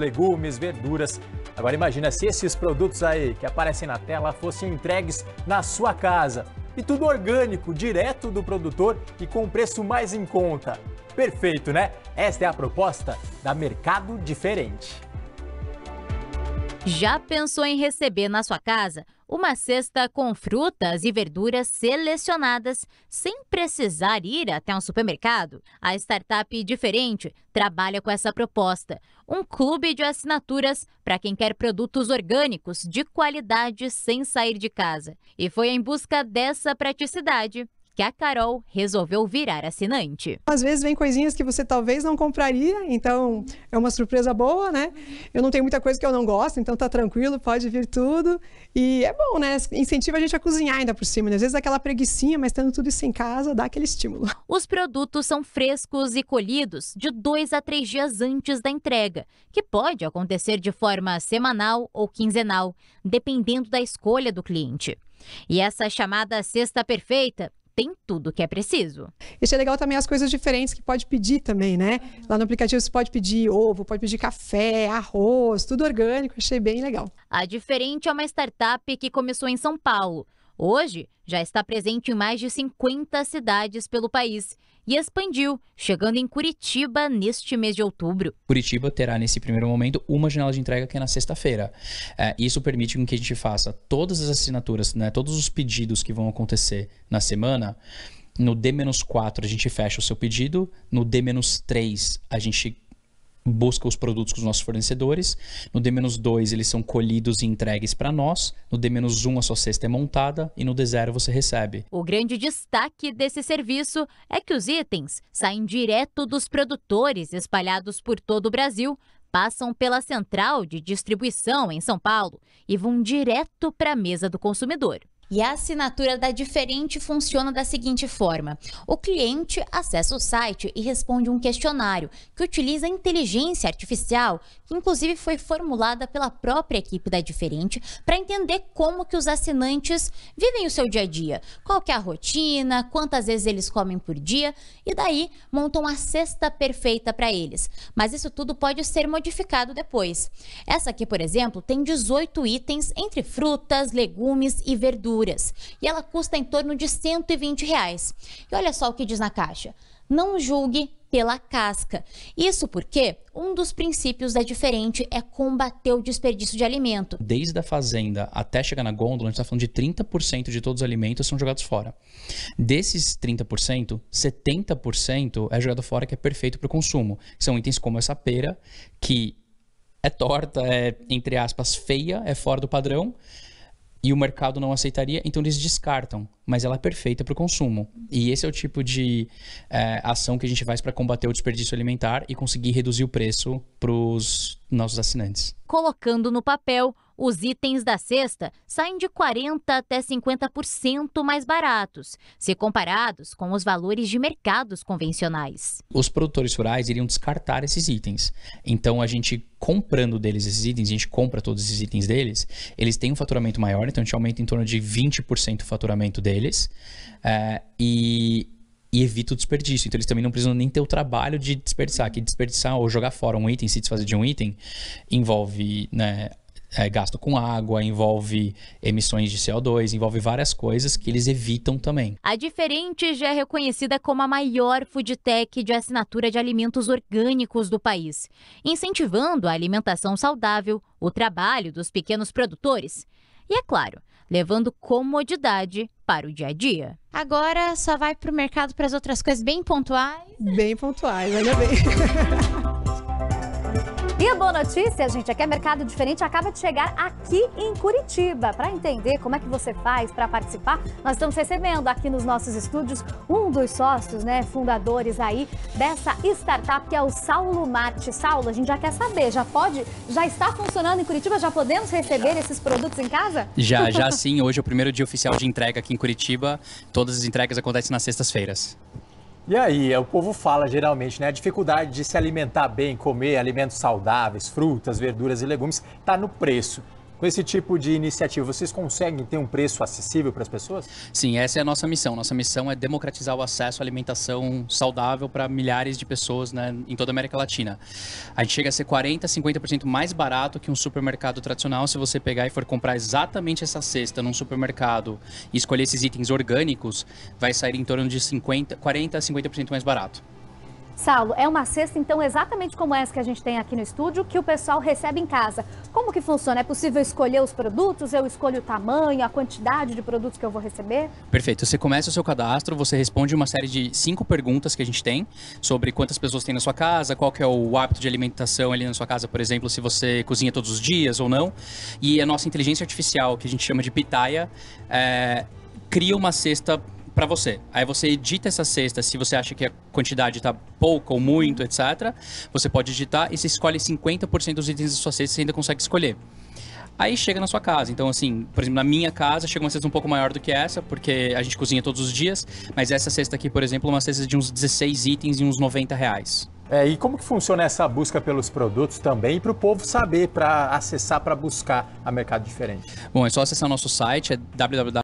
legumes, verduras. Agora imagina se esses produtos aí que aparecem na tela fossem entregues na sua casa. E tudo orgânico, direto do produtor e com preço mais em conta. Perfeito, né? Esta é a proposta da Mercado Diferente. Já pensou em receber na sua casa uma cesta com frutas e verduras selecionadas, sem precisar ir até um supermercado. A startup Diferente trabalha com essa proposta, um clube de assinaturas para quem quer produtos orgânicos de qualidade sem sair de casa. E foi em busca dessa praticidade que a Carol resolveu virar assinante. Às vezes vem coisinhas que você talvez não compraria, então é uma surpresa boa, né? Eu não tenho muita coisa que eu não gosto, então tá tranquilo, pode vir tudo. E é bom, né? Incentiva a gente a cozinhar ainda por cima. Né? Às vezes aquela preguiçinha, mas tendo tudo isso em casa, dá aquele estímulo. Os produtos são frescos e colhidos de dois a três dias antes da entrega, que pode acontecer de forma semanal ou quinzenal, dependendo da escolha do cliente. E essa chamada cesta perfeita tem tudo que é preciso. Isso é legal também as coisas diferentes que pode pedir também, né? Lá no aplicativo você pode pedir ovo, pode pedir café, arroz, tudo orgânico, achei bem legal. A Diferente é uma startup que começou em São Paulo. Hoje, já está presente em mais de 50 cidades pelo país e expandiu, chegando em Curitiba neste mês de outubro. Curitiba terá, nesse primeiro momento, uma janela de entrega que é na sexta-feira. É, isso permite que a gente faça todas as assinaturas, né, todos os pedidos que vão acontecer na semana. No D-4 a gente fecha o seu pedido, no D-3 a gente busca os produtos com os nossos fornecedores. No D-2, eles são colhidos e entregues para nós. No D-1, a sua cesta é montada e no D0 você recebe. O grande destaque desse serviço é que os itens saem direto dos produtores espalhados por todo o Brasil, passam pela central de distribuição em São Paulo e vão direto para a mesa do consumidor. E a assinatura da diferente funciona da seguinte forma: o cliente acessa o site e responde um questionário que utiliza inteligência artificial, que inclusive foi formulada pela própria equipe da diferente, para entender como que os assinantes vivem o seu dia a dia, qual que é a rotina, quantas vezes eles comem por dia, e daí montam a cesta perfeita para eles. Mas isso tudo pode ser modificado depois. Essa aqui, por exemplo, tem 18 itens entre frutas, legumes e verduras misturas. E ela custa em torno de 120 reais. E olha só o que diz na caixa. Não julgue pela casca. Isso porque um dos princípios da diferente é combater o desperdício de alimento. Desde a fazenda até chegar na gôndola, a gente está falando de 30% de todos os alimentos são jogados fora. Desses 30%, 70% é jogado fora que é perfeito para o consumo. São itens como essa pera, que é torta, é, entre aspas, feia, é fora do padrão, e o mercado não aceitaria, então eles descartam. Mas ela é perfeita para o consumo. E esse é o tipo de é, ação que a gente faz para combater o desperdício alimentar e conseguir reduzir o preço para os nossos assinantes. Colocando no papel os itens da cesta saem de 40% até 50% mais baratos, se comparados com os valores de mercados convencionais. Os produtores rurais iriam descartar esses itens. Então, a gente comprando deles esses itens, a gente compra todos esses itens deles, eles têm um faturamento maior, então a gente aumenta em torno de 20% o faturamento deles. Eh, e, e evita o desperdício. Então eles também não precisam nem ter o trabalho de desperdiçar, que desperdiçar ou jogar fora um item, se desfazer de um item, envolve né, é, gasto com água, envolve emissões de CO2, envolve várias coisas que eles evitam também. A Diferente já é reconhecida como a maior foodtech de assinatura de alimentos orgânicos do país, incentivando a alimentação saudável, o trabalho dos pequenos produtores e, é claro, levando comodidade para o dia a dia. Agora só vai para o mercado para as outras coisas bem pontuais? Bem pontuais, olha bem. E a boa notícia, gente, é que a é Mercado Diferente acaba de chegar aqui em Curitiba. Para entender como é que você faz para participar, nós estamos recebendo aqui nos nossos estúdios um dos sócios, né, fundadores aí dessa startup que é o Saulo Marte. Saulo, a gente já quer saber, já pode, já está funcionando em Curitiba? Já podemos receber esses produtos em casa? Já, já sim. Hoje é o primeiro dia oficial de entrega aqui em Curitiba. Todas as entregas acontecem nas sextas-feiras. E aí, é, o povo fala geralmente, né? A dificuldade de se alimentar bem, comer alimentos saudáveis, frutas, verduras e legumes, está no preço. Com esse tipo de iniciativa, vocês conseguem ter um preço acessível para as pessoas? Sim, essa é a nossa missão. Nossa missão é democratizar o acesso à alimentação saudável para milhares de pessoas né, em toda a América Latina. A gente chega a ser 40%, 50% mais barato que um supermercado tradicional se você pegar e for comprar exatamente essa cesta num supermercado e escolher esses itens orgânicos, vai sair em torno de 50, 40% a 50% mais barato. Saulo, é uma cesta, então, exatamente como essa que a gente tem aqui no estúdio, que o pessoal recebe em casa. Como que funciona? É possível escolher os produtos? Eu escolho o tamanho, a quantidade de produtos que eu vou receber? Perfeito. Você começa o seu cadastro, você responde uma série de cinco perguntas que a gente tem sobre quantas pessoas tem na sua casa, qual que é o hábito de alimentação ali na sua casa, por exemplo, se você cozinha todos os dias ou não. E a nossa inteligência artificial, que a gente chama de Pitaya, é, cria uma cesta para você. Aí você edita essa cesta, se você acha que a quantidade está pouca ou muito, etc. Você pode editar e você escolhe 50% dos itens da sua cesta, você ainda consegue escolher. Aí chega na sua casa. Então, assim, por exemplo, na minha casa chega uma cesta um pouco maior do que essa, porque a gente cozinha todos os dias, mas essa cesta aqui, por exemplo, é uma cesta de uns 16 itens e uns 90 reais. É, e como que funciona essa busca pelos produtos também para o povo saber, para acessar, para buscar a mercado diferente? Bom, é só acessar nosso site, é www